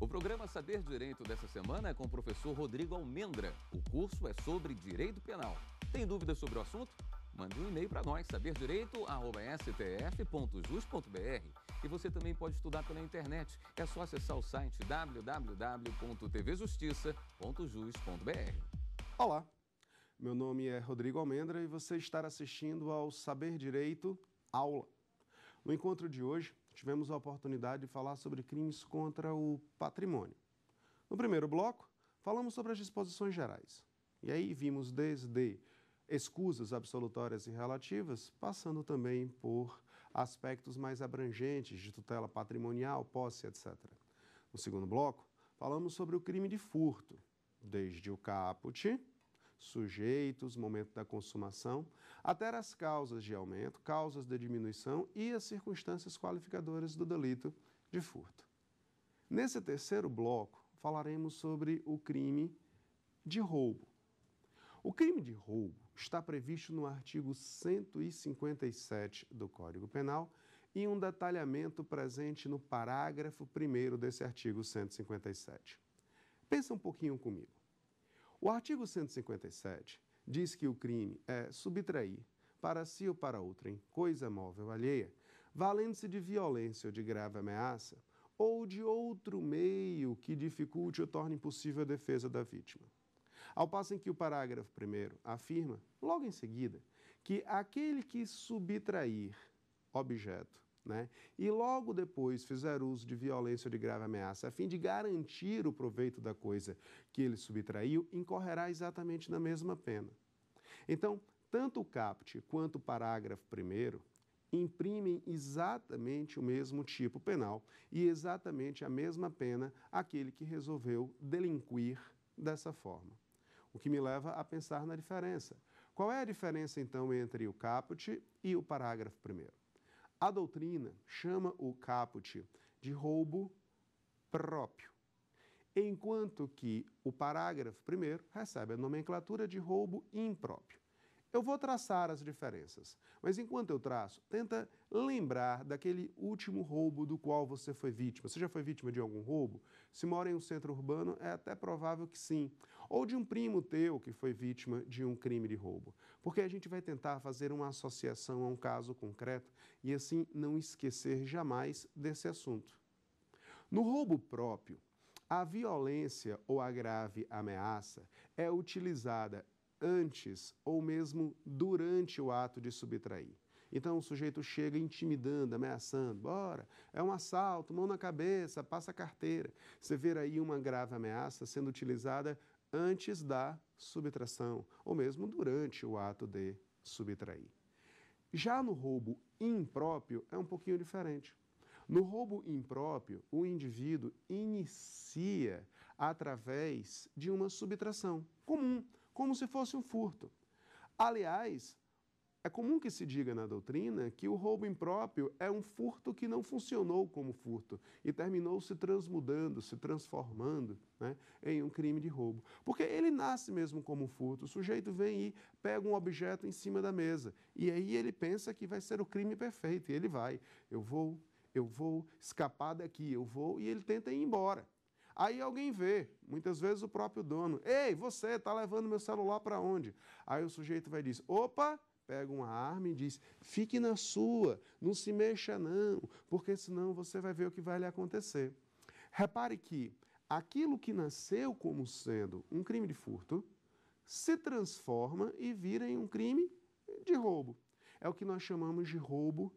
O programa Saber Direito dessa semana é com o professor Rodrigo Almendra. O curso é sobre direito penal. Tem dúvidas sobre o assunto? Mande um e-mail para nós, saberdireito.stf.jus.br. E você também pode estudar pela internet. É só acessar o site www.tvjustiça.jus.br. Olá, meu nome é Rodrigo Almendra e você está assistindo ao Saber Direito Aula. No encontro de hoje, tivemos a oportunidade de falar sobre crimes contra o patrimônio. No primeiro bloco, falamos sobre as disposições gerais. E aí vimos desde escusas absolutórias e relativas, passando também por aspectos mais abrangentes de tutela patrimonial, posse, etc. No segundo bloco, falamos sobre o crime de furto, desde o caput sujeitos, momento da consumação, até as causas de aumento, causas de diminuição e as circunstâncias qualificadoras do delito de furto. Nesse terceiro bloco, falaremos sobre o crime de roubo. O crime de roubo está previsto no artigo 157 do Código Penal e um detalhamento presente no parágrafo 1 desse artigo 157. Pensa um pouquinho comigo. O artigo 157 diz que o crime é subtrair para si ou para outrem coisa móvel alheia, valendo-se de violência ou de grave ameaça, ou de outro meio que dificulte ou torne impossível a defesa da vítima. Ao passo em que o parágrafo 1 afirma, logo em seguida, que aquele que subtrair objeto né? E logo depois fizeram uso de violência ou de grave ameaça, a fim de garantir o proveito da coisa que ele subtraiu, incorrerá exatamente na mesma pena. Então, tanto o caput quanto o parágrafo 1 imprimem exatamente o mesmo tipo penal e exatamente a mesma pena àquele que resolveu delinquir dessa forma. O que me leva a pensar na diferença. Qual é a diferença, então, entre o caput e o parágrafo 1? A doutrina chama o caput de roubo próprio, enquanto que o parágrafo primeiro recebe a nomenclatura de roubo impróprio. Eu vou traçar as diferenças, mas enquanto eu traço, tenta lembrar daquele último roubo do qual você foi vítima. Você já foi vítima de algum roubo? Se mora em um centro urbano, é até provável que sim ou de um primo teu que foi vítima de um crime de roubo. Porque a gente vai tentar fazer uma associação a um caso concreto e assim não esquecer jamais desse assunto. No roubo próprio, a violência ou a grave ameaça é utilizada antes ou mesmo durante o ato de subtrair. Então o sujeito chega intimidando, ameaçando, bora, é um assalto, mão na cabeça, passa a carteira. Você vê aí uma grave ameaça sendo utilizada antes da subtração, ou mesmo durante o ato de subtrair. Já no roubo impróprio é um pouquinho diferente. No roubo impróprio, o indivíduo inicia através de uma subtração comum, como se fosse um furto. Aliás, é comum que se diga na doutrina que o roubo impróprio é um furto que não funcionou como furto e terminou se transmudando, se transformando né, em um crime de roubo. Porque ele nasce mesmo como um furto. O sujeito vem e pega um objeto em cima da mesa e aí ele pensa que vai ser o crime perfeito e ele vai. Eu vou, eu vou escapar daqui, eu vou, e ele tenta ir embora. Aí alguém vê, muitas vezes o próprio dono: Ei, você está levando meu celular para onde? Aí o sujeito vai dizer: Opa! pega uma arma e diz: fique na sua, não se mexa não, porque senão você vai ver o que vai lhe acontecer. Repare que aquilo que nasceu como sendo um crime de furto se transforma e vira em um crime de roubo. É o que nós chamamos de roubo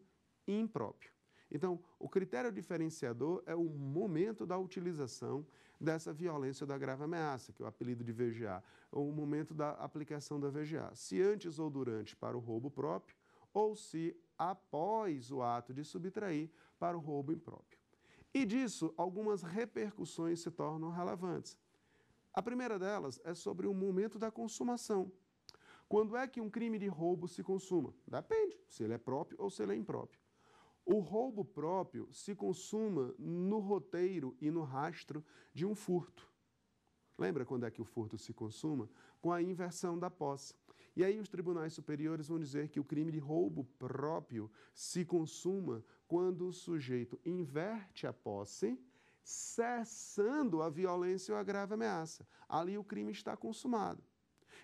impróprio. Então, o critério diferenciador é o momento da utilização dessa violência da grave ameaça, que é o apelido de VGA, ou o momento da aplicação da VGA, se antes ou durante para o roubo próprio, ou se após o ato de subtrair para o roubo impróprio. E disso, algumas repercussões se tornam relevantes. A primeira delas é sobre o momento da consumação. Quando é que um crime de roubo se consuma? Depende, se ele é próprio ou se ele é impróprio. O roubo próprio se consuma no roteiro e no rastro de um furto. Lembra quando é que o furto se consuma? Com a inversão da posse. E aí os tribunais superiores vão dizer que o crime de roubo próprio se consuma quando o sujeito inverte a posse, cessando a violência ou a grave ameaça. Ali o crime está consumado.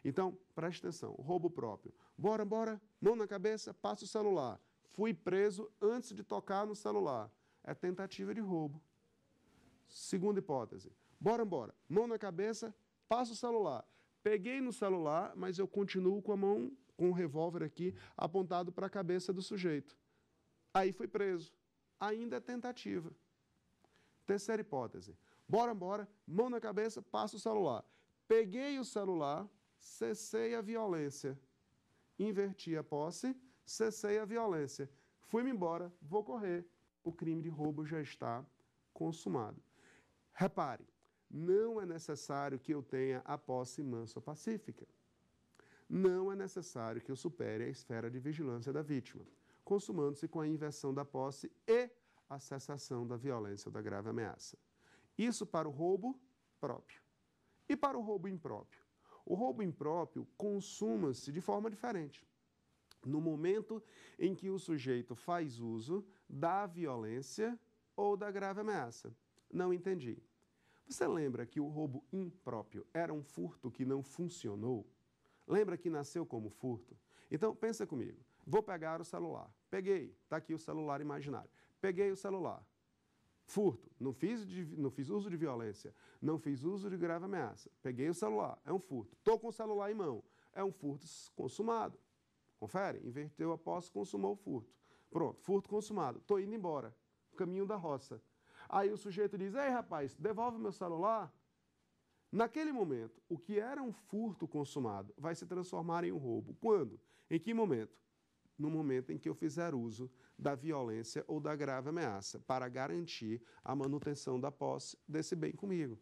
Então, preste atenção, roubo próprio. Bora, bora, mão na cabeça, passa o celular. Fui preso antes de tocar no celular. É tentativa de roubo. Segunda hipótese. Bora embora. Mão na cabeça, passa o celular. Peguei no celular, mas eu continuo com a mão, com o revólver aqui, apontado para a cabeça do sujeito. Aí fui preso. Ainda é tentativa. Terceira hipótese. Bora embora, mão na cabeça, passa o celular. Peguei o celular, cessei a violência. Inverti a posse cessei a violência. Fui-me embora, vou correr. O crime de roubo já está consumado. Repare, não é necessário que eu tenha a posse mansa ou pacífica. Não é necessário que eu supere a esfera de vigilância da vítima, consumando-se com a inversão da posse e a cessação da violência ou da grave ameaça. Isso para o roubo próprio. E para o roubo impróprio? O roubo impróprio consuma-se de forma diferente no momento em que o sujeito faz uso da violência ou da grave ameaça. Não entendi. Você lembra que o roubo impróprio era um furto que não funcionou? Lembra que nasceu como furto? Então pensa comigo. Vou pegar o celular. Peguei, está aqui o celular imaginário. Peguei o celular. Furto, não fiz, de, não fiz uso de violência, não fiz uso de grave ameaça. Peguei o celular, é um furto. Estou com o celular em mão, é um furto consumado. Confere? Inverteu a posse, consumou o furto. Pronto, furto consumado. Estou indo embora. Caminho da roça. Aí o sujeito diz: Ei, rapaz, devolve meu celular. Naquele momento, o que era um furto consumado vai se transformar em um roubo. Quando? Em que momento? No momento em que eu fizer uso da violência ou da grave ameaça para garantir a manutenção da posse desse bem comigo.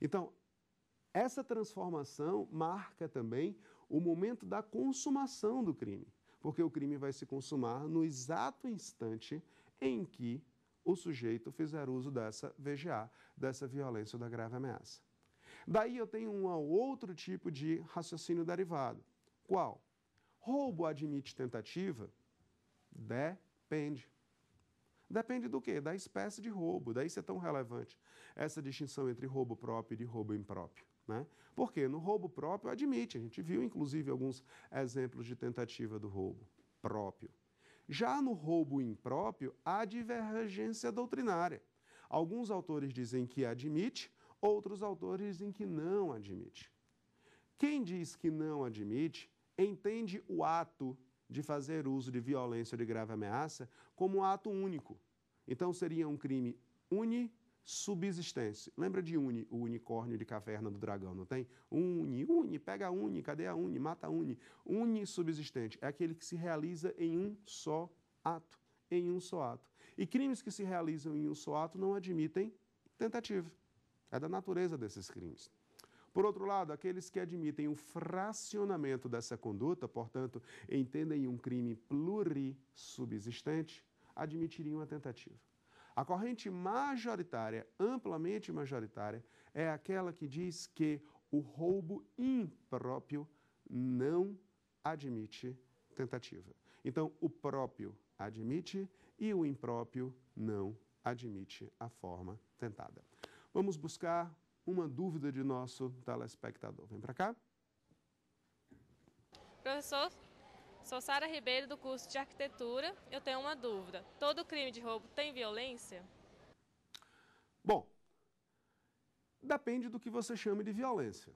Então, essa transformação marca também o momento da consumação do crime, porque o crime vai se consumar no exato instante em que o sujeito fizer uso dessa VGA, dessa violência ou da grave ameaça. Daí eu tenho um outro tipo de raciocínio derivado. Qual? Roubo admite tentativa? Depende. Depende do quê? Da espécie de roubo. Daí ser é tão relevante essa distinção entre roubo próprio e de roubo impróprio. Né? Porque no roubo próprio admite, a gente viu inclusive alguns exemplos de tentativa do roubo próprio. Já no roubo impróprio, há divergência doutrinária. Alguns autores dizem que admite, outros autores dizem que não admite. Quem diz que não admite entende o ato de fazer uso de violência ou de grave ameaça como um ato único. Então seria um crime uni subsistência. Lembra de Uni, o unicórnio de caverna do dragão, não tem? Uni, Uni, pega a Uni, cadê a Uni, mata a Uni. Uni subsistente é aquele que se realiza em um só ato, em um só ato. E crimes que se realizam em um só ato não admitem tentativa. É da natureza desses crimes. Por outro lado, aqueles que admitem o fracionamento dessa conduta, portanto, entendem um crime plurissubsistente, admitiriam a tentativa. A corrente majoritária, amplamente majoritária, é aquela que diz que o roubo impróprio não admite tentativa. Então, o próprio admite e o impróprio não admite a forma tentada. Vamos buscar uma dúvida de nosso telespectador. Vem para cá. Professor, Sou Sara Ribeiro do curso de Arquitetura. Eu tenho uma dúvida. Todo crime de roubo tem violência? Bom, depende do que você chame de violência.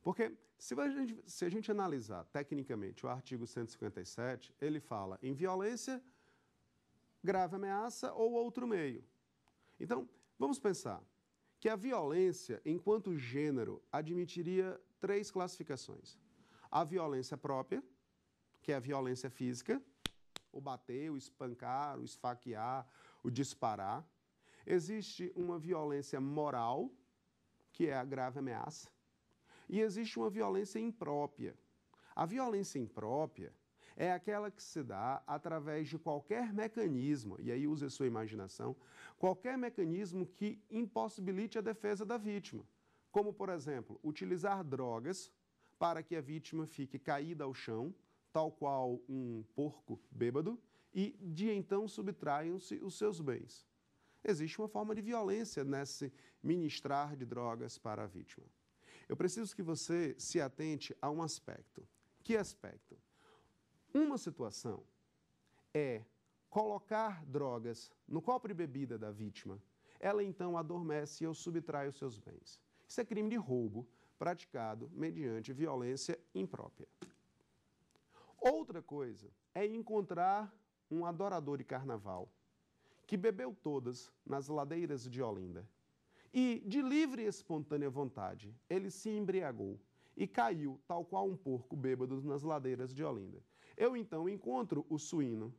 Porque se a, gente, se a gente analisar tecnicamente o artigo 157, ele fala em violência, grave ameaça ou outro meio. Então, vamos pensar que a violência, enquanto gênero, admitiria três classificações: a violência própria, que é a violência física, o bater, o espancar, o esfaquear, o disparar. Existe uma violência moral, que é a grave ameaça, e existe uma violência imprópria. A violência imprópria é aquela que se dá através de qualquer mecanismo, e aí use a sua imaginação, qualquer mecanismo que impossibilite a defesa da vítima. Como, por exemplo, utilizar drogas para que a vítima fique caída ao chão tal qual um porco bêbado, e de então subtraiam-se os seus bens. Existe uma forma de violência nesse ministrar de drogas para a vítima. Eu preciso que você se atente a um aspecto. Que aspecto? Uma situação é colocar drogas no copo de bebida da vítima. Ela então adormece e eu subtraio os seus bens. Isso é crime de roubo praticado mediante violência imprópria. Outra coisa é encontrar um adorador de carnaval que bebeu todas nas ladeiras de Olinda. E, de livre e espontânea vontade, ele se embriagou e caiu, tal qual um porco bêbado, nas ladeiras de Olinda. Eu então encontro o suíno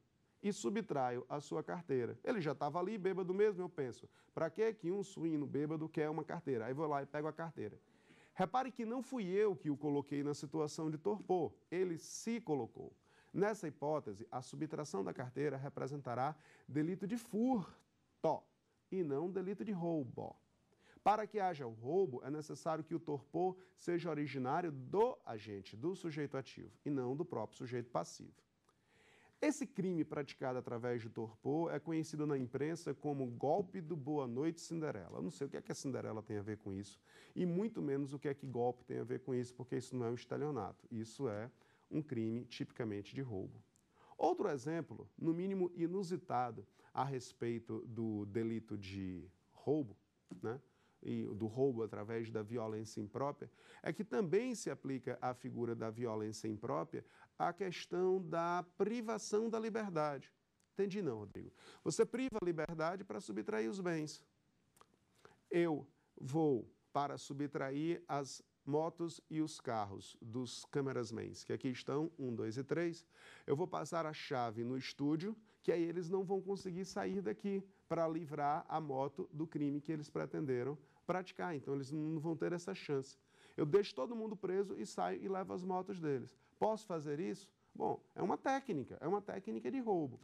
e subtraio a sua carteira. Ele já estava ali bêbado mesmo, eu penso. Para que que um suíno bêbado quer uma carteira? Aí vou lá e pego a carteira. Repare que não fui eu que o coloquei na situação de torpor, ele se colocou. Nessa hipótese, a subtração da carteira representará delito de furto e não delito de roubo. Para que haja o roubo, é necessário que o torpor seja originário do agente, do sujeito ativo, e não do próprio sujeito passivo. Esse crime praticado através de torpor é conhecido na imprensa como golpe do Boa Noite Cinderela. Eu não sei o que é que a Cinderela tem a ver com isso, e muito menos o que é que golpe tem a ver com isso, porque isso não é um estelionato. Isso é um crime tipicamente de roubo. Outro exemplo, no mínimo inusitado, a respeito do delito de roubo, né? do roubo através da violência imprópria, é que também se aplica à figura da violência imprópria a questão da privação da liberdade. Entendi não, Rodrigo. Você priva a liberdade para subtrair os bens. Eu vou para subtrair as motos e os carros dos camerasmans, que aqui estão, um, dois e três. Eu vou passar a chave no estúdio, que aí eles não vão conseguir sair daqui para livrar a moto do crime que eles pretenderam praticar. Então, eles não vão ter essa chance. Eu deixo todo mundo preso e saio e levo as motos deles. Posso fazer isso? Bom, é uma técnica, é uma técnica de roubo.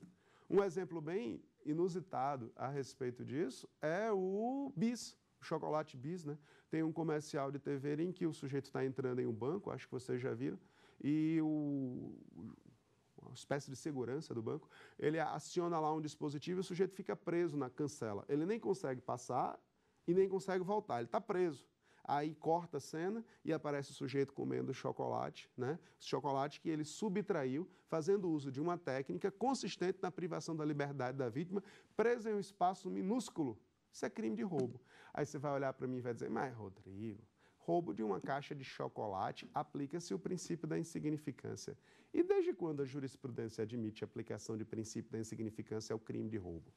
Um exemplo bem inusitado a respeito disso é o bis, o chocolate bis, né? Tem um comercial de TV em que o sujeito está entrando em um banco, acho que vocês já viram, e o uma espécie de segurança do banco, ele aciona lá um dispositivo e o sujeito fica preso na cancela. Ele nem consegue passar e nem consegue voltar, ele está preso. Aí corta a cena e aparece o sujeito comendo chocolate, né? Chocolate que ele subtraiu, fazendo uso de uma técnica consistente na privação da liberdade da vítima, presa em um espaço minúsculo. Isso é crime de roubo. Aí você vai olhar para mim e vai dizer: Mas, Rodrigo, roubo de uma caixa de chocolate aplica-se o princípio da insignificância. E desde quando a jurisprudência admite a aplicação de princípio da insignificância ao é crime de roubo?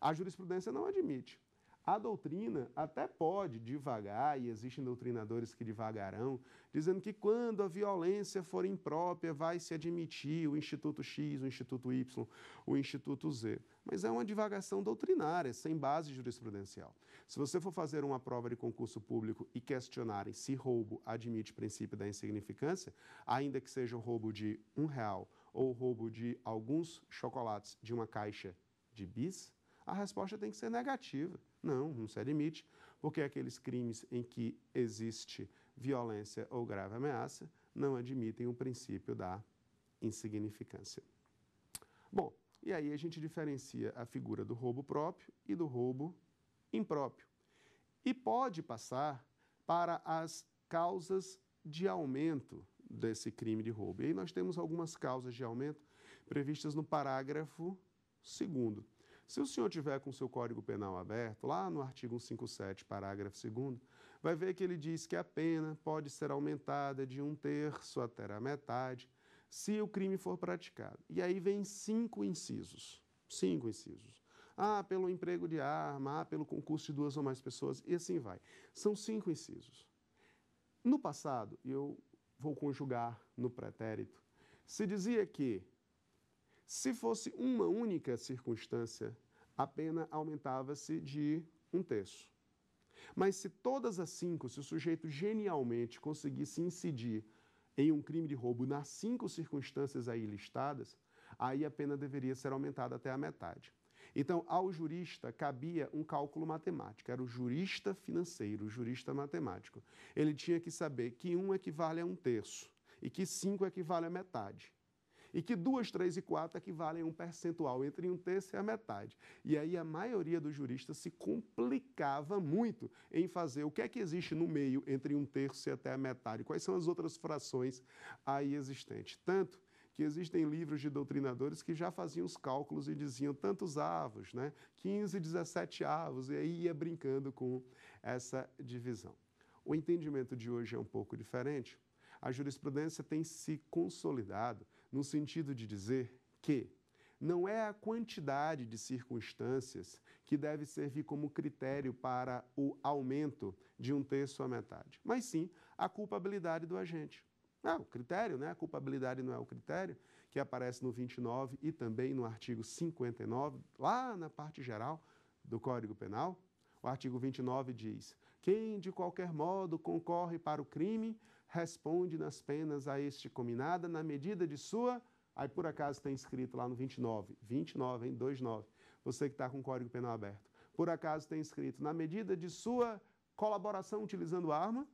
A jurisprudência não admite. A doutrina até pode divagar, e existem doutrinadores que divagarão, dizendo que quando a violência for imprópria, vai se admitir o Instituto X, o Instituto Y, o Instituto Z. Mas é uma divagação doutrinária, sem base jurisprudencial. Se você for fazer uma prova de concurso público e questionarem se roubo admite princípio da insignificância, ainda que seja o roubo de um real ou o roubo de alguns chocolates de uma caixa de bis, a resposta tem que ser negativa. Não, não se admite, porque aqueles crimes em que existe violência ou grave ameaça não admitem o princípio da insignificância. Bom, e aí a gente diferencia a figura do roubo próprio e do roubo impróprio. E pode passar para as causas de aumento desse crime de roubo. E aí nós temos algumas causas de aumento previstas no parágrafo 2 se o senhor tiver com o seu Código Penal aberto, lá no artigo 157, parágrafo 2 vai ver que ele diz que a pena pode ser aumentada de um terço até a metade se o crime for praticado. E aí vem cinco incisos. Cinco incisos. Ah, pelo emprego de arma, ah, pelo concurso de duas ou mais pessoas, e assim vai. São cinco incisos. No passado, eu vou conjugar no pretérito, se dizia que se fosse uma única circunstância, a pena aumentava-se de um terço. Mas se todas as cinco, se o sujeito genialmente conseguisse incidir em um crime de roubo nas cinco circunstâncias aí listadas, aí a pena deveria ser aumentada até a metade. Então, ao jurista cabia um cálculo matemático, era o jurista financeiro, o jurista matemático. Ele tinha que saber que um equivale a um terço e que cinco equivale a metade e que duas, três e quatro equivalem a um percentual, entre um terço e a metade. E aí a maioria dos juristas se complicava muito em fazer o que é que existe no meio, entre um terço e até a metade, quais são as outras frações aí existentes. Tanto que existem livros de doutrinadores que já faziam os cálculos e diziam tantos avos, né? 15, 17 avos, e aí ia brincando com essa divisão. O entendimento de hoje é um pouco diferente. A jurisprudência tem se consolidado no sentido de dizer que não é a quantidade de circunstâncias que deve servir como critério para o aumento de um terço à metade, mas sim a culpabilidade do agente. Ah, o critério, né? A culpabilidade não é o critério, que aparece no 29 e também no artigo 59, lá na parte geral do Código Penal. O artigo 29 diz: quem de qualquer modo concorre para o crime responde nas penas a este cominada na medida de sua. Aí por acaso está inscrito lá no 29, 29, hein? 29. Você que está com o código penal aberto. Por acaso tem escrito na medida de sua colaboração utilizando arma.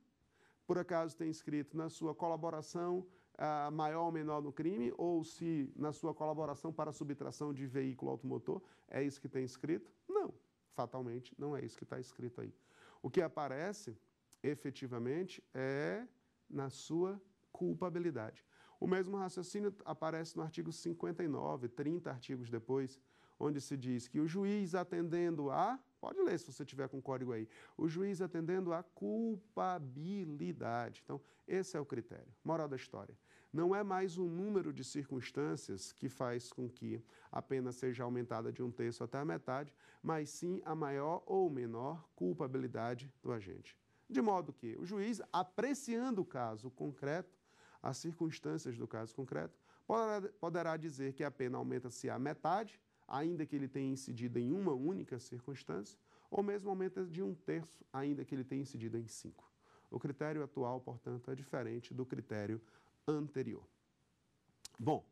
Por acaso tem escrito na sua colaboração ah, maior ou menor no crime, ou se na sua colaboração para subtração de veículo automotor, é isso que tem escrito? Não, fatalmente não é isso que está escrito aí. O que aparece efetivamente é na sua culpabilidade. O mesmo raciocínio aparece no artigo 59, 30 artigos depois, onde se diz que o juiz atendendo a. Pode ler se você tiver com código aí. O juiz atendendo a culpabilidade. Então, esse é o critério. Moral da história. Não é mais o número de circunstâncias que faz com que a pena seja aumentada de um terço até a metade, mas sim a maior ou menor culpabilidade do agente. De modo que o juiz, apreciando o caso concreto, as circunstâncias do caso concreto, poderá dizer que a pena aumenta-se à metade, ainda que ele tenha incidido em uma única circunstância, ou mesmo aumenta de um terço, ainda que ele tenha incidido em cinco. O critério atual, portanto, é diferente do critério anterior. Bom,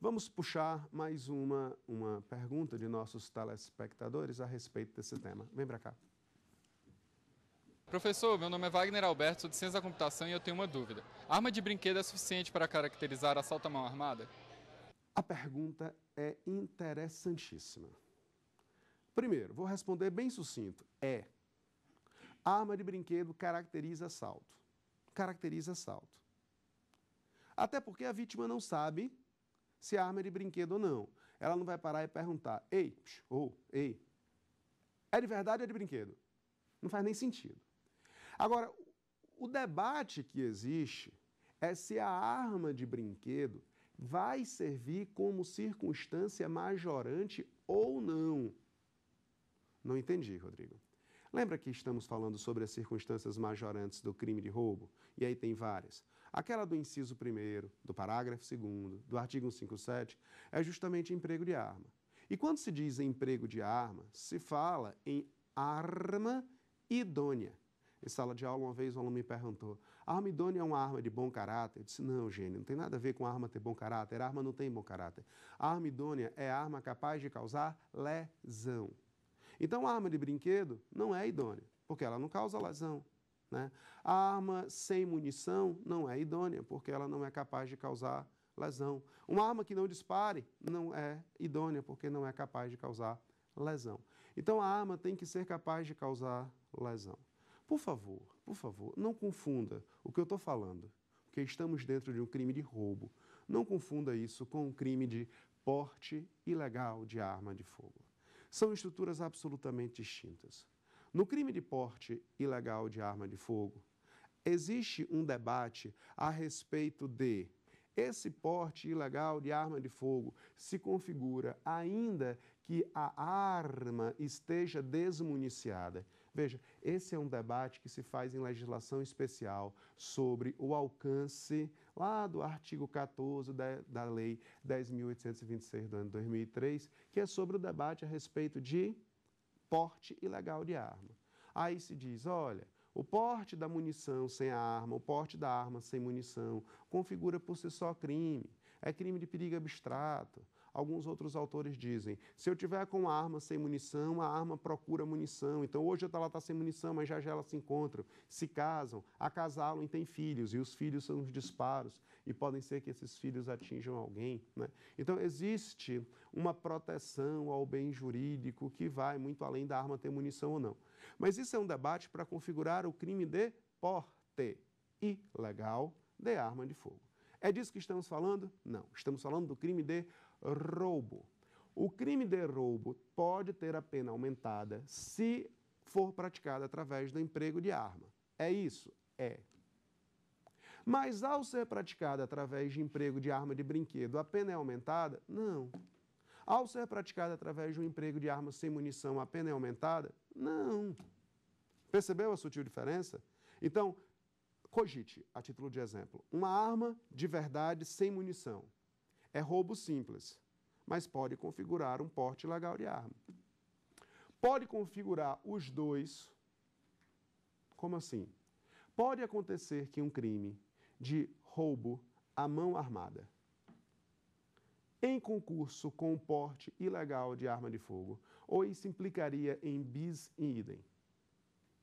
vamos puxar mais uma, uma pergunta de nossos telespectadores a respeito desse tema. Vem para cá. Professor, meu nome é Wagner Alberto, sou de Ciência da Computação e eu tenho uma dúvida. Arma de brinquedo é suficiente para caracterizar assalto à mão armada? A pergunta é interessantíssima. Primeiro, vou responder bem sucinto. É. Arma de brinquedo caracteriza assalto. Caracteriza assalto. Até porque a vítima não sabe se a é arma é de brinquedo ou não. Ela não vai parar e perguntar: ei, ou ei, é de verdade ou é de brinquedo? Não faz nem sentido. Agora, o debate que existe é se a arma de brinquedo vai servir como circunstância majorante ou não. Não entendi, Rodrigo. Lembra que estamos falando sobre as circunstâncias majorantes do crime de roubo? E aí tem várias. Aquela do inciso 1, do parágrafo 2, do artigo 157, é justamente emprego de arma. E quando se diz emprego de arma, se fala em arma idônea em sala de aula, uma vez um aluno me perguntou: a arma idônea é uma arma de bom caráter? Eu disse: não, Gênio, não tem nada a ver com a arma ter bom caráter. A arma não tem bom caráter. A arma idônea é a arma capaz de causar lesão. Então, a arma de brinquedo não é idônea, porque ela não causa lesão. Né? A arma sem munição não é idônea, porque ela não é capaz de causar lesão. Uma arma que não dispare não é idônea, porque não é capaz de causar lesão. Então, a arma tem que ser capaz de causar lesão. Por favor, por favor, não confunda o que eu estou falando, porque estamos dentro de um crime de roubo. Não confunda isso com um crime de porte ilegal de arma de fogo. São estruturas absolutamente distintas. No crime de porte ilegal de arma de fogo, existe um debate a respeito de esse porte ilegal de arma de fogo se configura ainda que a arma esteja desmuniciada. Veja, esse é um debate que se faz em legislação especial sobre o alcance lá do artigo 14 da, da Lei 10.826 do ano 2003, que é sobre o debate a respeito de porte ilegal de arma. Aí se diz, olha, o porte da munição sem a arma, o porte da arma sem munição, configura por si só crime. É crime de perigo abstrato alguns outros autores dizem. Se eu tiver com a arma sem munição, a arma procura munição. Então hoje ela está sem munição, mas já já elas se encontram, se casam, acasalam e têm filhos. E os filhos são os disparos e podem ser que esses filhos atinjam alguém. Né? Então existe uma proteção ao bem jurídico que vai muito além da arma ter munição ou não. Mas isso é um debate para configurar o crime de porte ilegal de arma de fogo. É disso que estamos falando? Não. Estamos falando do crime de roubo. O crime de roubo pode ter a pena aumentada se for praticado através do emprego de arma. É isso? É. Mas ao ser praticado através de emprego de arma de brinquedo, a pena é aumentada? Não. Ao ser praticado através de um emprego de arma sem munição, a pena é aumentada? Não. Percebeu a sutil diferença? Então, cogite, a título de exemplo, uma arma de verdade sem munição é roubo simples, mas pode configurar um porte ilegal de arma. Pode configurar os dois. Como assim? Pode acontecer que um crime de roubo à mão armada, em concurso com o porte ilegal de arma de fogo, ou isso implicaria em bis in idem.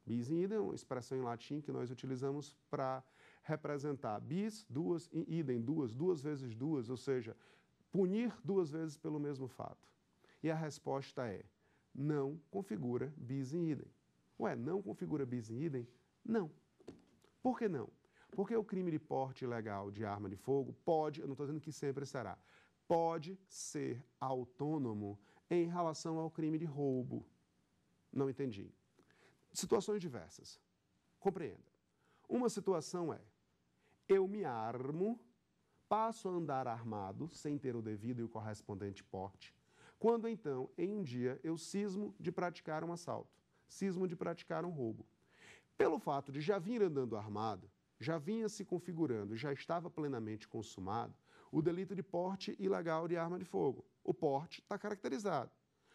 Bis in idem é uma expressão em latim que nós utilizamos para representar bis, duas, idem, duas, duas vezes duas, ou seja, punir duas vezes pelo mesmo fato? E a resposta é: não configura bis em idem. Ué, não configura bis em idem? Não. Por que não? Porque o crime de porte ilegal de arma de fogo pode, eu não estou dizendo que sempre será, pode ser autônomo em relação ao crime de roubo. Não entendi. Situações diversas. Compreenda. Uma situação é: eu me armo, passo a andar armado, sem ter o devido e o correspondente porte, quando então, em um dia, eu cismo de praticar um assalto, cismo de praticar um roubo. Pelo fato de já vir andando armado, já vinha se configurando, já estava plenamente consumado, o delito de porte ilegal de arma de fogo. O porte está caracterizado.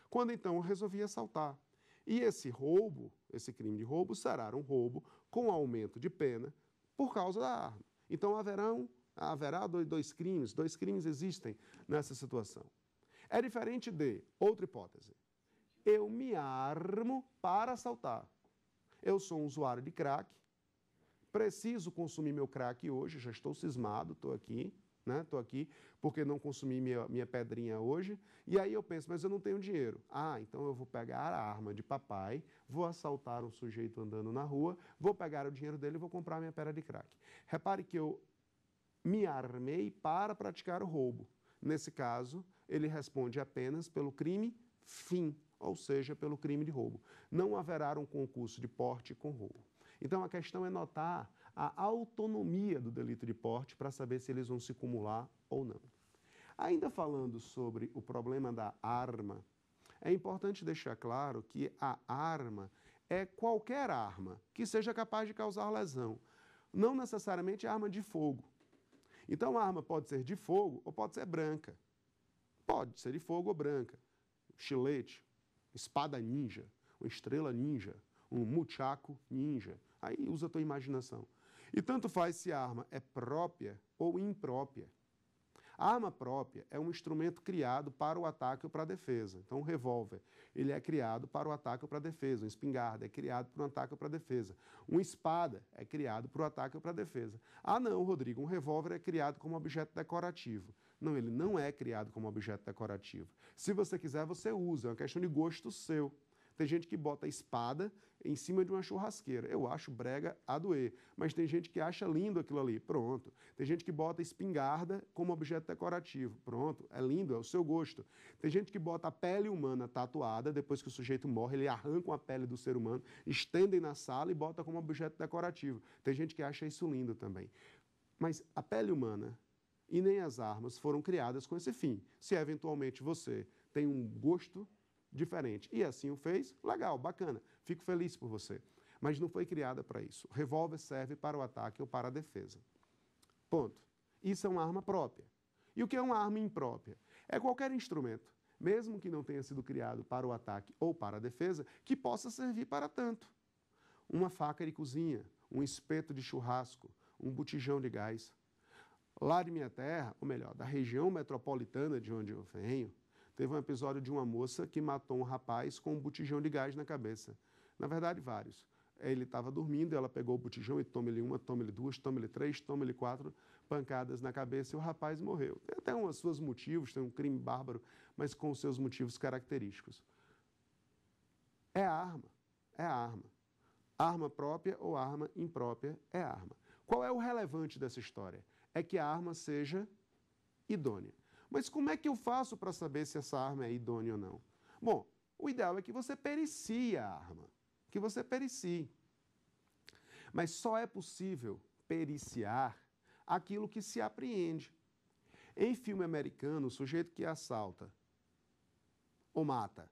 Quando então eu resolvi assaltar. E esse roubo, esse crime de roubo, será um roubo com aumento de pena por causa da arma. Então haverão, haverá dois crimes, dois crimes existem nessa situação. É diferente de outra hipótese. Eu me armo para assaltar. Eu sou um usuário de crack, preciso consumir meu crack hoje, já estou cismado, estou aqui. Estou né? aqui porque não consumi minha, minha pedrinha hoje. E aí eu penso, mas eu não tenho dinheiro. Ah, então eu vou pegar a arma de papai, vou assaltar um sujeito andando na rua, vou pegar o dinheiro dele e vou comprar minha pedra de crack. Repare que eu me armei para praticar o roubo. Nesse caso, ele responde apenas pelo crime fim, ou seja, pelo crime de roubo. Não haverá um concurso de porte com roubo. Então a questão é notar a autonomia do delito de porte para saber se eles vão se cumular ou não. Ainda falando sobre o problema da arma, é importante deixar claro que a arma é qualquer arma que seja capaz de causar lesão, não necessariamente arma de fogo. Então a arma pode ser de fogo ou pode ser branca. Pode ser de fogo ou branca. Chilete, espada ninja, uma estrela ninja, um muchaco ninja. Aí usa a tua imaginação. E tanto faz se a arma é própria ou imprópria. A arma própria é um instrumento criado para o ataque ou para a defesa. Então, um revólver, ele é criado para o ataque ou para a defesa. Uma espingarda é criado para o ataque ou para a defesa. Uma espada é criado para o ataque ou para a defesa. Ah, não, Rodrigo, um revólver é criado como objeto decorativo. Não, ele não é criado como objeto decorativo. Se você quiser, você usa, é uma questão de gosto seu. Tem gente que bota a espada em cima de uma churrasqueira. Eu acho brega a doer. Mas tem gente que acha lindo aquilo ali. Pronto. Tem gente que bota espingarda como objeto decorativo. Pronto. É lindo, é o seu gosto. Tem gente que bota a pele humana tatuada. Depois que o sujeito morre, ele arranca a pele do ser humano, estendem na sala e bota como objeto decorativo. Tem gente que acha isso lindo também. Mas a pele humana e nem as armas foram criadas com esse fim. Se eventualmente você tem um gosto diferente. E assim o fez, legal, bacana, fico feliz por você. Mas não foi criada para isso. revólver serve para o ataque ou para a defesa. Ponto. Isso é uma arma própria. E o que é uma arma imprópria? É qualquer instrumento, mesmo que não tenha sido criado para o ataque ou para a defesa, que possa servir para tanto. Uma faca de cozinha, um espeto de churrasco, um botijão de gás. Lá de minha terra, ou melhor, da região metropolitana de onde eu venho, Teve um episódio de uma moça que matou um rapaz com um botijão de gás na cabeça. Na verdade, vários. Ele estava dormindo, ela pegou o botijão e toma-lhe uma, toma-lhe duas, toma-lhe três, toma-lhe quatro pancadas na cabeça e o rapaz morreu. Tem até uns seus motivos, tem um crime bárbaro, mas com seus motivos característicos. É a arma, é a arma. Arma própria ou arma imprópria é arma. Qual é o relevante dessa história? É que a arma seja idônea. Mas como é que eu faço para saber se essa arma é idônea ou não? Bom, o ideal é que você pericie a arma, que você pericie. Mas só é possível periciar aquilo que se apreende. Em filme americano, o sujeito que assalta ou mata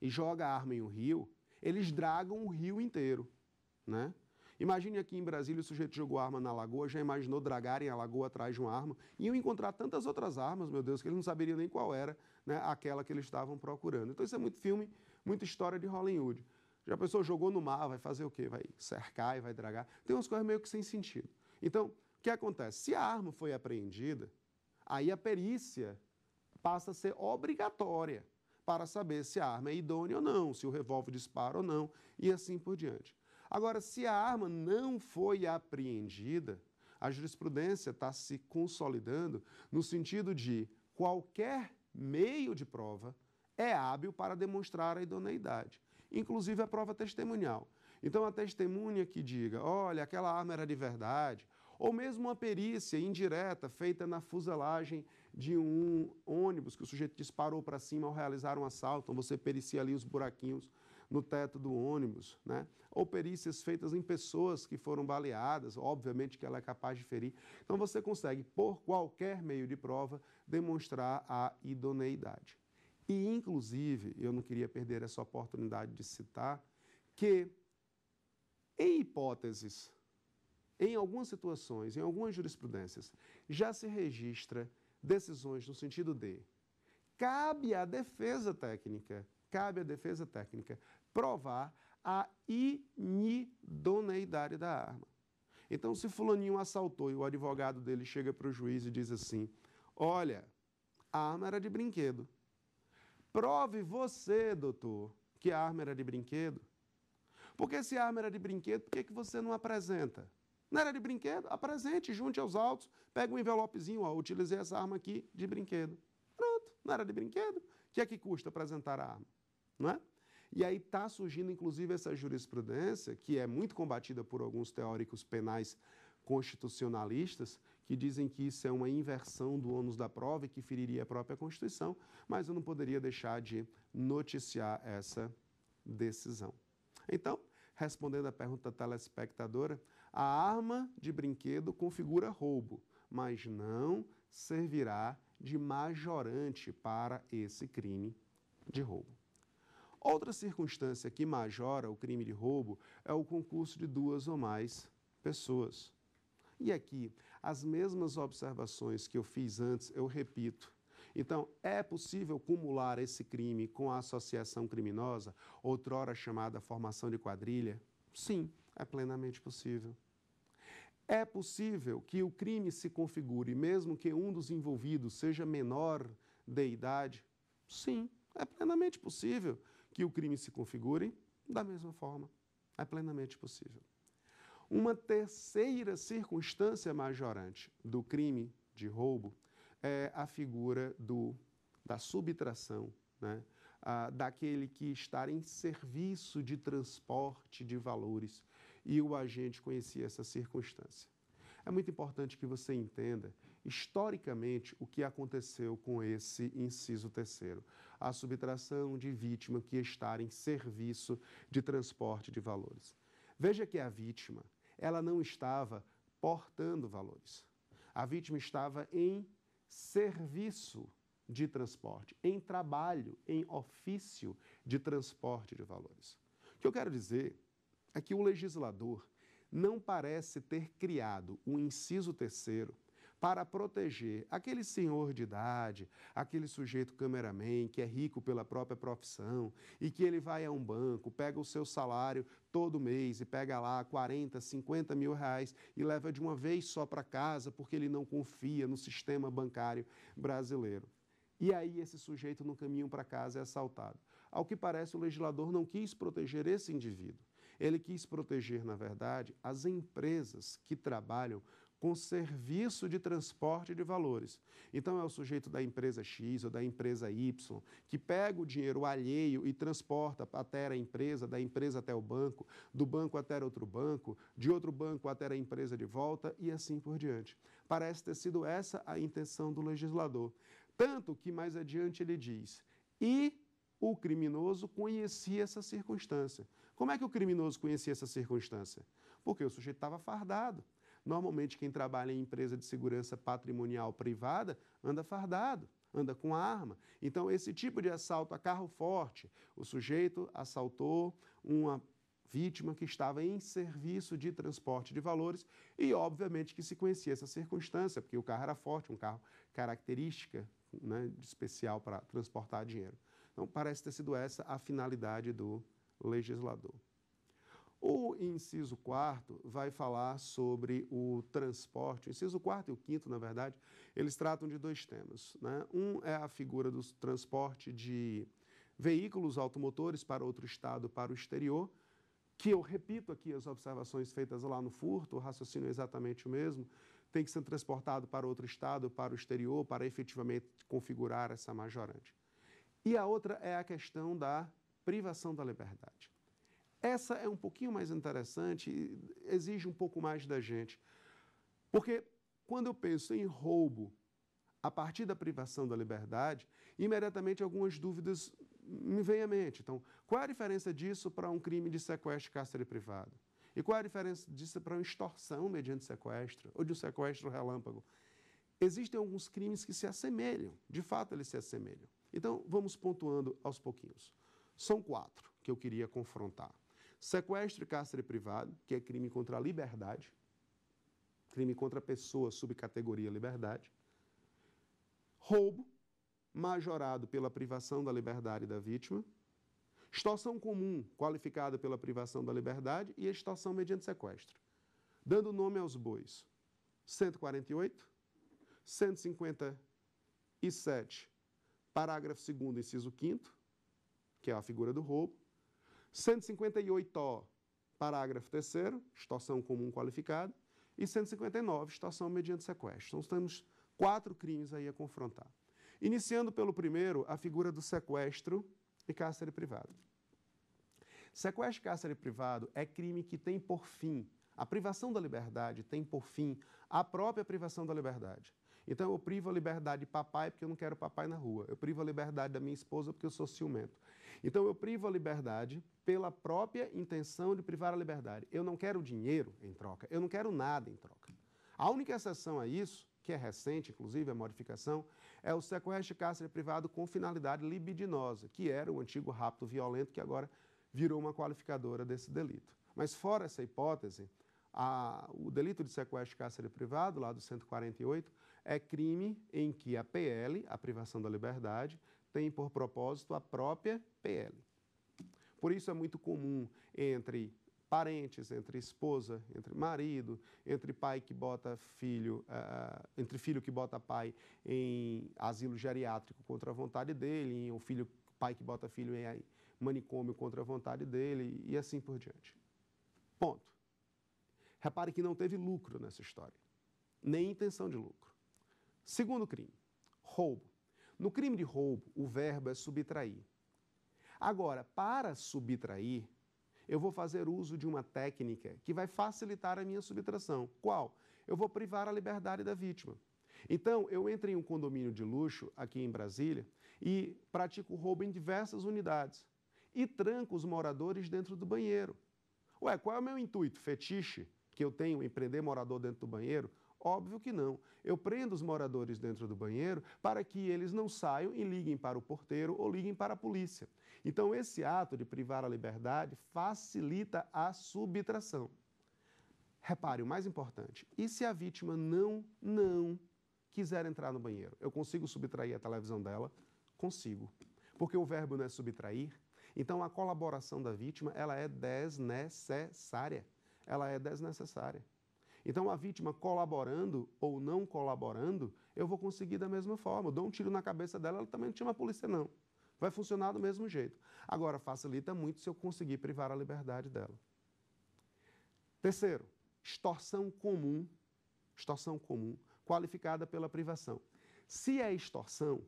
e joga a arma em um rio, eles dragam o rio inteiro, né? Imagine aqui em Brasília o sujeito jogou arma na lagoa, já imaginou dragarem a lagoa atrás de uma arma e iam encontrar tantas outras armas, meu Deus, que ele não saberia nem qual era né, aquela que eles estavam procurando. Então isso é muito filme, muita história de Hollywood. Já a pessoa jogou no mar, vai fazer o quê? Vai cercar e vai dragar. Tem umas coisas meio que sem sentido. Então, o que acontece? Se a arma foi apreendida, aí a perícia passa a ser obrigatória para saber se a arma é idônea ou não, se o revólver dispara ou não, e assim por diante. Agora, se a arma não foi apreendida, a jurisprudência está se consolidando no sentido de qualquer meio de prova é hábil para demonstrar a idoneidade, inclusive a prova testemunhal. Então, a testemunha que diga, olha, aquela arma era de verdade, ou mesmo uma perícia indireta feita na fuselagem de um ônibus que o sujeito disparou para cima ao realizar um assalto, então você pericia ali os buraquinhos no teto do ônibus, né? ou perícias feitas em pessoas que foram baleadas, obviamente que ela é capaz de ferir. Então você consegue, por qualquer meio de prova, demonstrar a idoneidade. E, inclusive, eu não queria perder essa oportunidade de citar que, em hipóteses, em algumas situações, em algumas jurisprudências, já se registra decisões no sentido de cabe à defesa técnica cabe à defesa técnica provar a inidoneidade da arma. Então, se fulaninho assaltou e o advogado dele chega para o juiz e diz assim: Olha, a arma era de brinquedo. Prove você, doutor, que a arma era de brinquedo. Porque se a arma era de brinquedo, por que, que você não apresenta? Não era de brinquedo? Apresente, junte aos autos, pega um envelopezinho, ó, utilizei essa arma aqui de brinquedo. Pronto, não era de brinquedo? O que é que custa apresentar a arma? Né? E aí está surgindo, inclusive, essa jurisprudência, que é muito combatida por alguns teóricos penais constitucionalistas, que dizem que isso é uma inversão do ônus da prova e que feriria a própria Constituição, mas eu não poderia deixar de noticiar essa decisão. Então, respondendo à pergunta da telespectadora, a arma de brinquedo configura roubo, mas não servirá de majorante para esse crime de roubo. Outra circunstância que majora o crime de roubo é o concurso de duas ou mais pessoas. E aqui, as mesmas observações que eu fiz antes, eu repito. Então, é possível cumular esse crime com a associação criminosa, outrora chamada formação de quadrilha? Sim, é plenamente possível. É possível que o crime se configure, mesmo que um dos envolvidos seja menor de idade? Sim, é plenamente possível que o crime se configure da mesma forma. É plenamente possível. Uma terceira circunstância majorante do crime de roubo é a figura do, da subtração, né? ah, daquele que está em serviço de transporte de valores. E o agente conhecia essa circunstância. É muito importante que você entenda historicamente o que aconteceu com esse inciso terceiro, a subtração de vítima que está em serviço de transporte de valores. Veja que a vítima, ela não estava portando valores. A vítima estava em serviço de transporte, em trabalho, em ofício de transporte de valores. O que eu quero dizer é que o legislador não parece ter criado o um inciso terceiro para proteger aquele senhor de idade, aquele sujeito cameraman que é rico pela própria profissão e que ele vai a um banco, pega o seu salário todo mês e pega lá 40, 50 mil reais e leva de uma vez só para casa porque ele não confia no sistema bancário brasileiro. E aí esse sujeito no caminho para casa é assaltado. Ao que parece, o legislador não quis proteger esse indivíduo. Ele quis proteger, na verdade, as empresas que trabalham com serviço de transporte de valores. Então é o sujeito da empresa X ou da empresa Y que pega o dinheiro alheio e transporta até a empresa, da empresa até o banco, do banco até outro banco, de outro banco até a empresa de volta e assim por diante. Parece ter sido essa a intenção do legislador. Tanto que mais adiante ele diz: "E o criminoso conhecia essa circunstância. Como é que o criminoso conhecia essa circunstância? Porque o sujeito estava fardado. Normalmente, quem trabalha em empresa de segurança patrimonial privada anda fardado anda com arma. Então, esse tipo de assalto a carro forte, o sujeito assaltou uma vítima que estava em serviço de transporte de valores e, obviamente, que se conhecia essa circunstância, porque o carro era forte, um carro característica né, especial para transportar dinheiro. Então, parece ter sido essa a finalidade do legislador. O inciso 4 vai falar sobre o transporte. O inciso 4 e o 5, na verdade, eles tratam de dois temas. Né? Um é a figura do transporte de veículos automotores para outro estado, para o exterior, que eu repito aqui as observações feitas lá no furto, o raciocínio é exatamente o mesmo, tem que ser transportado para outro estado, para o exterior, para efetivamente configurar essa majorante. E a outra é a questão da privação da liberdade. Essa é um pouquinho mais interessante, exige um pouco mais da gente. Porque quando eu penso em roubo a partir da privação da liberdade, imediatamente algumas dúvidas me vêm à mente. Então, qual é a diferença disso para um crime de sequestro e cárcere privado? E qual é a diferença disso para uma extorsão mediante sequestro ou de um sequestro relâmpago? Existem alguns crimes que se assemelham, de fato eles se assemelham. Então, vamos pontuando aos pouquinhos. São quatro que eu queria confrontar. Sequestro e cárcere privado, que é crime contra a liberdade, crime contra a pessoa, subcategoria liberdade. Roubo, majorado pela privação da liberdade da vítima. Extorsão comum, qualificada pela privação da liberdade. E extorsão mediante sequestro. Dando nome aos bois: 148, 157, parágrafo 2, inciso 5, que é a figura do roubo 158 parágrafo 3 extorsão comum qualificada, e 159, extorsão mediante sequestro. Então, temos quatro crimes aí a confrontar. Iniciando pelo primeiro, a figura do sequestro e cárcere privado. Sequestro e cárcere privado é crime que tem por fim, a privação da liberdade tem por fim a própria privação da liberdade. Então eu privo a liberdade de papai porque eu não quero papai na rua. Eu privo a liberdade da minha esposa porque eu sou ciumento. Então eu privo a liberdade pela própria intenção de privar a liberdade. Eu não quero dinheiro em troca, eu não quero nada em troca. A única exceção a isso, que é recente, inclusive, a modificação, é o sequestro de cárcere privado com finalidade libidinosa, que era o antigo rapto violento que agora virou uma qualificadora desse delito. Mas fora essa hipótese, a, o delito de sequestro de cárcere privado, lá do 148, é crime em que a PL, a privação da liberdade, tem por propósito a própria PL. Por isso é muito comum entre parentes, entre esposa, entre marido, entre pai que bota filho, uh, entre filho que bota pai em asilo geriátrico contra a vontade dele, o filho pai que bota filho em manicômio contra a vontade dele e assim por diante. Ponto. Repare que não teve lucro nessa história, nem intenção de lucro. Segundo crime, roubo. No crime de roubo, o verbo é subtrair. Agora, para subtrair, eu vou fazer uso de uma técnica que vai facilitar a minha subtração. Qual? Eu vou privar a liberdade da vítima. Então, eu entro em um condomínio de luxo aqui em Brasília e pratico roubo em diversas unidades e tranco os moradores dentro do banheiro. Ué, qual é o meu intuito? Fetiche que eu tenho em prender morador dentro do banheiro? Óbvio que não. Eu prendo os moradores dentro do banheiro para que eles não saiam e liguem para o porteiro ou liguem para a polícia. Então, esse ato de privar a liberdade facilita a subtração. Repare, o mais importante, e se a vítima não, não quiser entrar no banheiro? Eu consigo subtrair a televisão dela? Consigo. Porque o verbo não é subtrair, então a colaboração da vítima, ela é desnecessária. Ela é desnecessária. Então, a vítima colaborando ou não colaborando, eu vou conseguir da mesma forma. Eu dou um tiro na cabeça dela, ela também não chama a polícia, não. Vai funcionar do mesmo jeito. Agora, facilita muito se eu conseguir privar a liberdade dela. Terceiro, extorsão comum, extorsão comum, qualificada pela privação. Se é extorsão,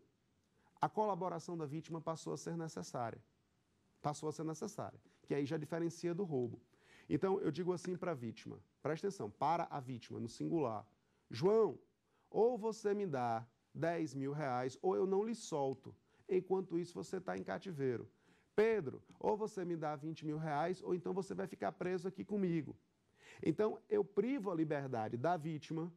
a colaboração da vítima passou a ser necessária. Passou a ser necessária, que aí já diferencia do roubo. Então, eu digo assim para a vítima, presta atenção, para a vítima, no singular. João, ou você me dá 10 mil reais, ou eu não lhe solto. Enquanto isso, você está em cativeiro. Pedro, ou você me dá 20 mil reais, ou então você vai ficar preso aqui comigo. Então, eu privo a liberdade da vítima,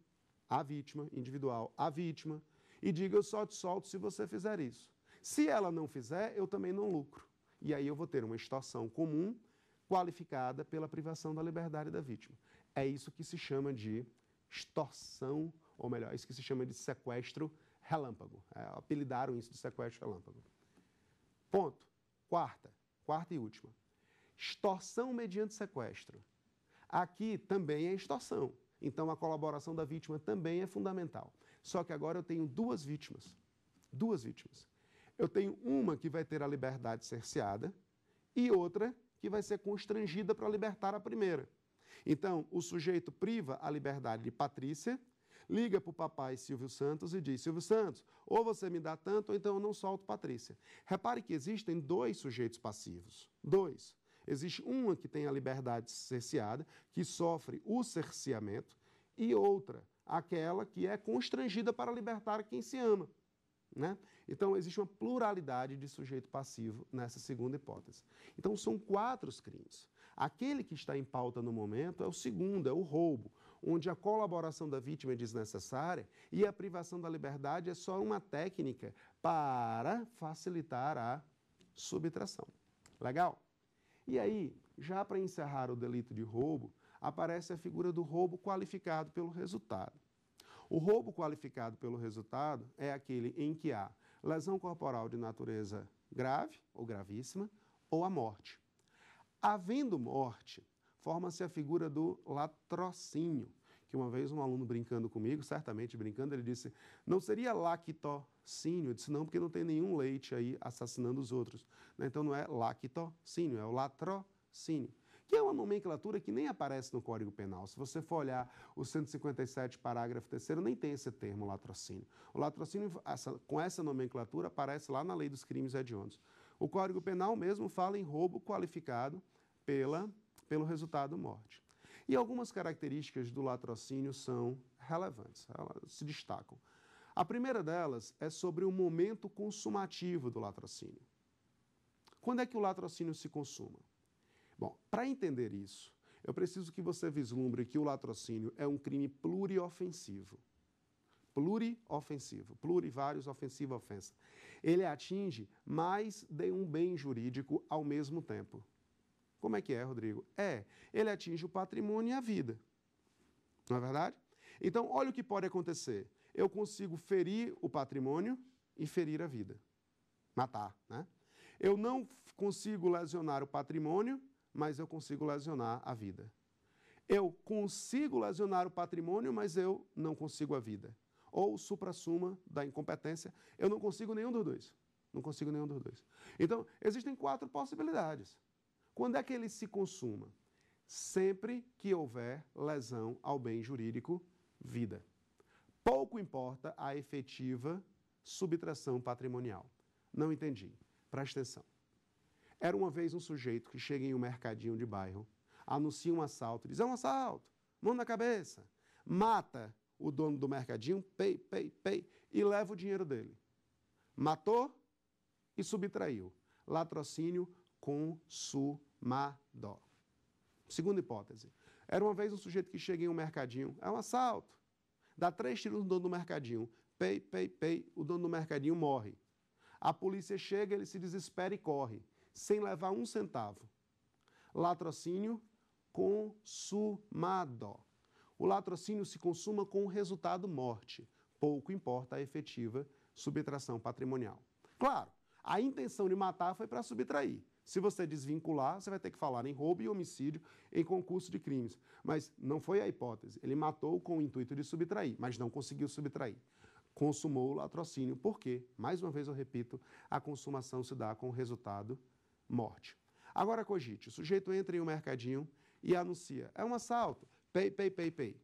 a vítima individual, a vítima, e digo, eu só te solto se você fizer isso. Se ela não fizer, eu também não lucro. E aí eu vou ter uma extorsão comum qualificada pela privação da liberdade da vítima. É isso que se chama de extorsão, ou melhor, é isso que se chama de sequestro relâmpago. É, apelidaram isso de sequestro relâmpago. Ponto. Quarta, quarta e última. Extorsão mediante sequestro. Aqui também é extorsão. Então a colaboração da vítima também é fundamental. Só que agora eu tenho duas vítimas. Duas vítimas. Eu tenho uma que vai ter a liberdade cerceada e outra que vai ser constrangida para libertar a primeira. Então, o sujeito priva a liberdade de Patrícia, liga para o papai Silvio Santos e diz: Silvio Santos, ou você me dá tanto, ou então eu não solto Patrícia. Repare que existem dois sujeitos passivos. Dois. Existe uma que tem a liberdade cerceada, que sofre o cerceamento, e outra, aquela que é constrangida para libertar quem se ama. Né? Então, existe uma pluralidade de sujeito passivo nessa segunda hipótese. Então, são quatro os crimes. Aquele que está em pauta no momento é o segundo, é o roubo, onde a colaboração da vítima é desnecessária e a privação da liberdade é só uma técnica para facilitar a subtração. Legal? E aí, já para encerrar o delito de roubo, aparece a figura do roubo qualificado pelo resultado. O roubo qualificado pelo resultado é aquele em que há lesão corporal de natureza grave ou gravíssima ou a morte. Havendo morte, forma-se a figura do latrocínio, que uma vez um aluno brincando comigo, certamente brincando, ele disse: "Não seria lactocínio?" Eu disse: "Não, porque não tem nenhum leite aí assassinando os outros". Né, então não é lactocínio, é o latrocínio que é uma nomenclatura que nem aparece no Código Penal. Se você for olhar o 157, parágrafo 3, nem tem esse termo latrocínio. O latrocínio, essa, com essa nomenclatura, aparece lá na Lei dos Crimes Hediondos. O Código Penal mesmo fala em roubo qualificado pela, pelo resultado morte. E algumas características do latrocínio são relevantes, elas se destacam. A primeira delas é sobre o momento consumativo do latrocínio. Quando é que o latrocínio se consuma? Bom, para entender isso, eu preciso que você vislumbre que o latrocínio é um crime pluriofensivo. Pluriofensivo, pluri vários, ofensiva, ofensa. Ele atinge mais de um bem jurídico ao mesmo tempo. Como é que é, Rodrigo? É, ele atinge o patrimônio e a vida. Não é verdade? Então, olha o que pode acontecer. Eu consigo ferir o patrimônio e ferir a vida. Matar, né? Eu não consigo lesionar o patrimônio mas eu consigo lesionar a vida. Eu consigo lesionar o patrimônio, mas eu não consigo a vida. Ou supra-suma da incompetência, eu não consigo nenhum dos dois. Não consigo nenhum dos dois. Então, existem quatro possibilidades. Quando é que ele se consuma? Sempre que houver lesão ao bem jurídico, vida. Pouco importa a efetiva subtração patrimonial. Não entendi. Presta atenção. Era uma vez um sujeito que chega em um mercadinho de bairro, anuncia um assalto, diz: é um assalto, mão na cabeça, mata o dono do mercadinho, pei, pei, pei, e leva o dinheiro dele. Matou e subtraiu. Latrocínio consumado. Segunda hipótese. Era uma vez um sujeito que chega em um mercadinho, é um assalto. Dá três tiros no dono do mercadinho. Pei, pei, pei, o dono do mercadinho morre. A polícia chega, ele se desespera e corre sem levar um centavo. Latrocínio consumado. O latrocínio se consuma com o resultado morte. Pouco importa a efetiva subtração patrimonial. Claro, a intenção de matar foi para subtrair. Se você desvincular, você vai ter que falar em roubo e homicídio em concurso de crimes. Mas não foi a hipótese. Ele matou com o intuito de subtrair, mas não conseguiu subtrair. Consumou o latrocínio, porque, mais uma vez eu repito, a consumação se dá com o resultado morte. Agora cogite, o sujeito entra em um mercadinho e anuncia, é um assalto, pay, pay, pay, pay.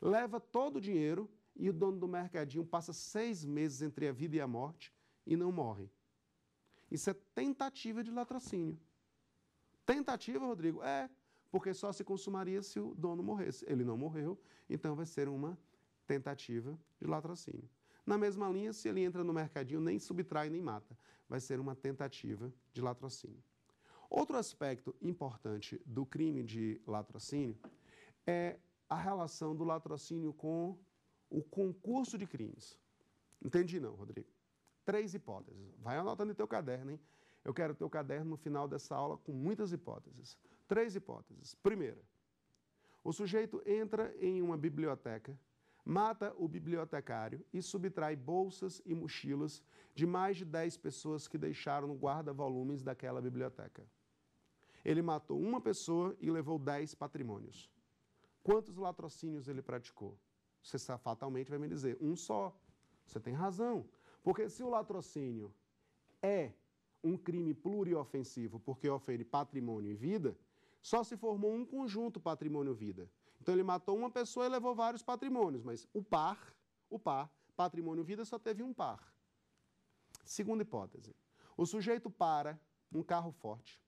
Leva todo o dinheiro e o dono do mercadinho passa seis meses entre a vida e a morte e não morre. Isso é tentativa de latrocínio. Tentativa, Rodrigo? É, porque só se consumaria se o dono morresse. Ele não morreu, então vai ser uma tentativa de latrocínio. Na mesma linha, se ele entra no mercadinho, nem subtrai nem mata vai ser uma tentativa de latrocínio. Outro aspecto importante do crime de latrocínio é a relação do latrocínio com o concurso de crimes. Entendi não, Rodrigo. Três hipóteses. Vai anotando em teu caderno, hein? Eu quero teu caderno no final dessa aula com muitas hipóteses. Três hipóteses. Primeira, o sujeito entra em uma biblioteca mata o bibliotecário e subtrai bolsas e mochilas de mais de 10 pessoas que deixaram no guarda-volumes daquela biblioteca. Ele matou uma pessoa e levou 10 patrimônios. Quantos latrocínios ele praticou? Você fatalmente vai me dizer, um só. Você tem razão. Porque se o latrocínio é um crime pluriofensivo porque oferece patrimônio e vida, só se formou um conjunto patrimônio-vida. Então ele matou uma pessoa e levou vários patrimônios, mas o par, o par, patrimônio vida só teve um par. Segunda hipótese. O sujeito para um carro forte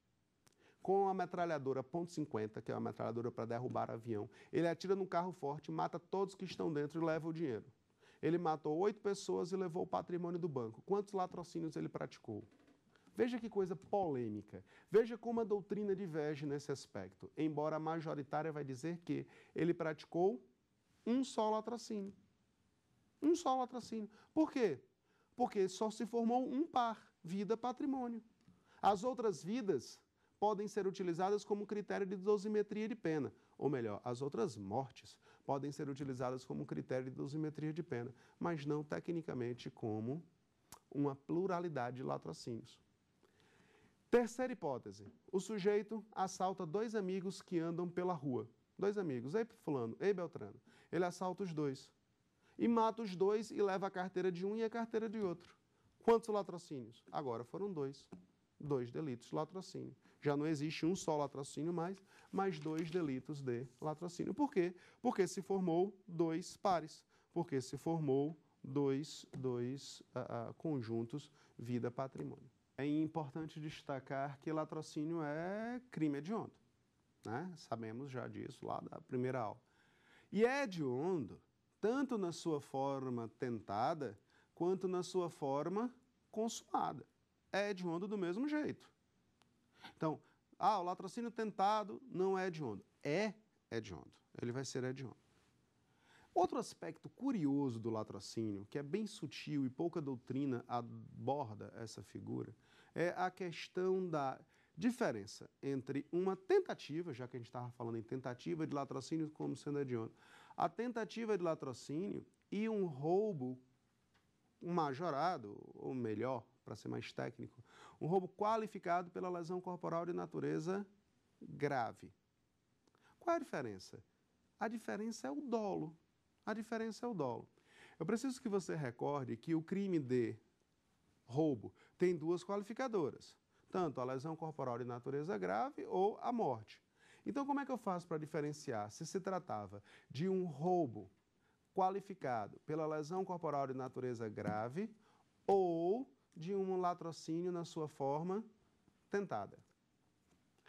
com uma metralhadora .50, que é uma metralhadora para derrubar avião. Ele atira num carro forte, mata todos que estão dentro e leva o dinheiro. Ele matou oito pessoas e levou o patrimônio do banco. Quantos latrocínios ele praticou? Veja que coisa polêmica. Veja como a doutrina diverge nesse aspecto, embora a majoritária vai dizer que ele praticou um só latrocínio. Um só latrocínio. Por quê? Porque só se formou um par, vida-patrimônio. As outras vidas podem ser utilizadas como critério de dosimetria de pena. Ou melhor, as outras mortes podem ser utilizadas como critério de dosimetria de pena, mas não tecnicamente como uma pluralidade de latrocínios. Terceira hipótese: o sujeito assalta dois amigos que andam pela rua. Dois amigos, ei Fulano, ei Beltrano. Ele assalta os dois. E mata os dois e leva a carteira de um e a carteira de outro. Quantos latrocínios? Agora foram dois. Dois delitos de latrocínio. Já não existe um só latrocínio mais, mas dois delitos de latrocínio. Por quê? Porque se formou dois pares. Porque se formou dois, dois uh, uh, conjuntos vida-patrimônio. É importante destacar que latrocínio é crime hediondo. Né? Sabemos já disso lá da primeira aula. E é hediondo tanto na sua forma tentada quanto na sua forma consumada. É hediondo do mesmo jeito. Então, ah, o latrocínio tentado não é hediondo. É hediondo. Ele vai ser hediondo. Outro aspecto curioso do latrocínio, que é bem sutil e pouca doutrina aborda essa figura, é a questão da diferença entre uma tentativa, já que a gente estava falando em tentativa de latrocínio como sendo hediondo, a tentativa de latrocínio e um roubo majorado, ou melhor, para ser mais técnico, um roubo qualificado pela lesão corporal de natureza grave. Qual é a diferença? A diferença é o dolo. A diferença é o dolo. Eu preciso que você recorde que o crime de roubo tem duas qualificadoras, tanto a lesão corporal de natureza grave ou a morte. Então, como é que eu faço para diferenciar se se tratava de um roubo qualificado pela lesão corporal de natureza grave ou de um latrocínio na sua forma tentada?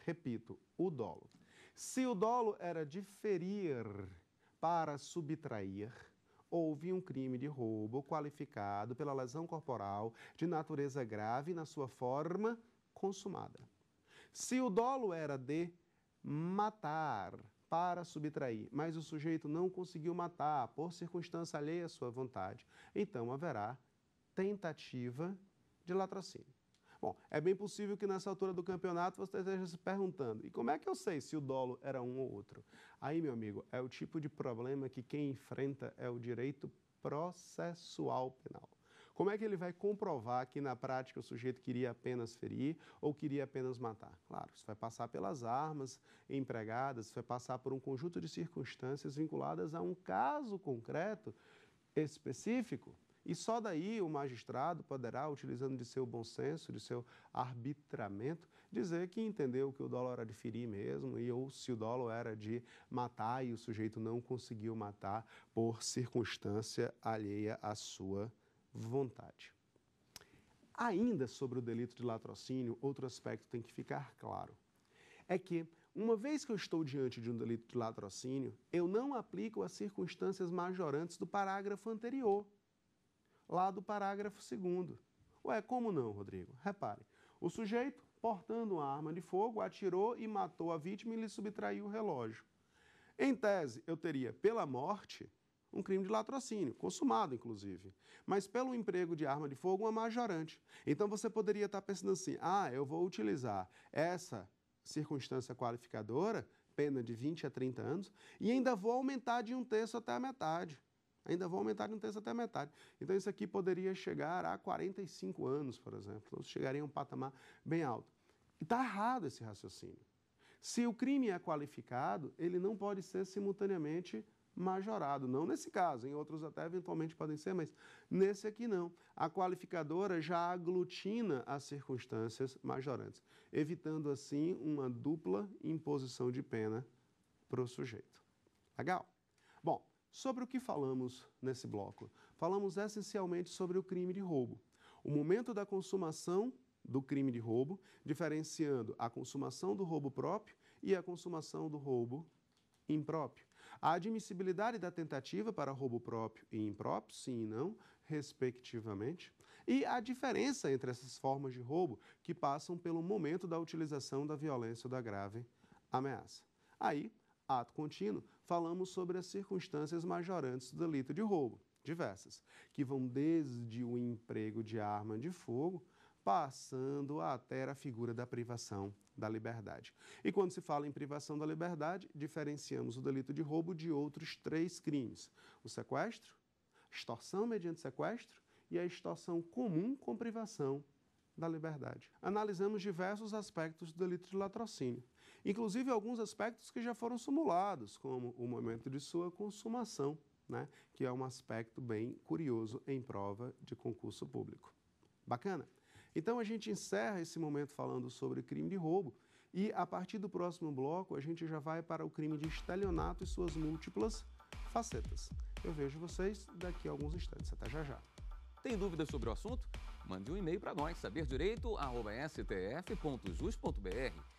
Repito, o dolo. Se o dolo era diferir para subtrair, houve um crime de roubo qualificado pela lesão corporal de natureza grave na sua forma consumada. Se o dolo era de matar para subtrair, mas o sujeito não conseguiu matar por circunstância alheia à sua vontade, então haverá tentativa de latrocínio. Bom, é bem possível que nessa altura do campeonato você esteja se perguntando: e como é que eu sei se o dolo era um ou outro? Aí, meu amigo, é o tipo de problema que quem enfrenta é o direito processual penal. Como é que ele vai comprovar que na prática o sujeito queria apenas ferir ou queria apenas matar? Claro, isso vai passar pelas armas empregadas, isso vai passar por um conjunto de circunstâncias vinculadas a um caso concreto específico. E só daí o magistrado poderá, utilizando de seu bom senso, de seu arbitramento, dizer que entendeu que o dólar era de ferir mesmo e ou se o dólar era de matar e o sujeito não conseguiu matar por circunstância alheia à sua vontade. Ainda sobre o delito de latrocínio, outro aspecto tem que ficar claro. É que uma vez que eu estou diante de um delito de latrocínio, eu não aplico as circunstâncias majorantes do parágrafo anterior lá do parágrafo 2. Ué, como não, Rodrigo? Repare. O sujeito, portando uma arma de fogo, atirou e matou a vítima e lhe subtraiu o relógio. Em tese, eu teria, pela morte, um crime de latrocínio, consumado inclusive, mas pelo emprego de arma de fogo, uma majorante. Então você poderia estar pensando assim: ah, eu vou utilizar essa circunstância qualificadora, pena de 20 a 30 anos, e ainda vou aumentar de um terço até a metade ainda vão aumentar de um terço até metade. Então isso aqui poderia chegar a 45 anos, por exemplo. Então chegaria a um patamar bem alto. E está errado esse raciocínio. Se o crime é qualificado, ele não pode ser simultaneamente majorado. Não nesse caso, em outros até eventualmente podem ser, mas nesse aqui não. A qualificadora já aglutina as circunstâncias majorantes, evitando assim uma dupla imposição de pena para o sujeito. Legal? Sobre o que falamos nesse bloco? Falamos essencialmente sobre o crime de roubo. O momento da consumação do crime de roubo, diferenciando a consumação do roubo próprio e a consumação do roubo impróprio. A admissibilidade da tentativa para roubo próprio e impróprio, sim e não, respectivamente, e a diferença entre essas formas de roubo que passam pelo momento da utilização da violência ou da grave ameaça. Aí, ato contínuo, falamos sobre as circunstâncias majorantes do delito de roubo, diversas, que vão desde o emprego de arma de fogo, passando até a figura da privação da liberdade. E quando se fala em privação da liberdade, diferenciamos o delito de roubo de outros três crimes: o sequestro, extorsão mediante sequestro e a extorsão comum com privação da liberdade. Analisamos diversos aspectos do delito de latrocínio. Inclusive alguns aspectos que já foram simulados, como o momento de sua consumação, né? que é um aspecto bem curioso em prova de concurso público. Bacana? Então a gente encerra esse momento falando sobre crime de roubo e a partir do próximo bloco a gente já vai para o crime de estelionato e suas múltiplas facetas. Eu vejo vocês daqui a alguns instantes. Até já já. Tem dúvidas sobre o assunto? Mande um e-mail para nós, saberdireito.stf.jus.br.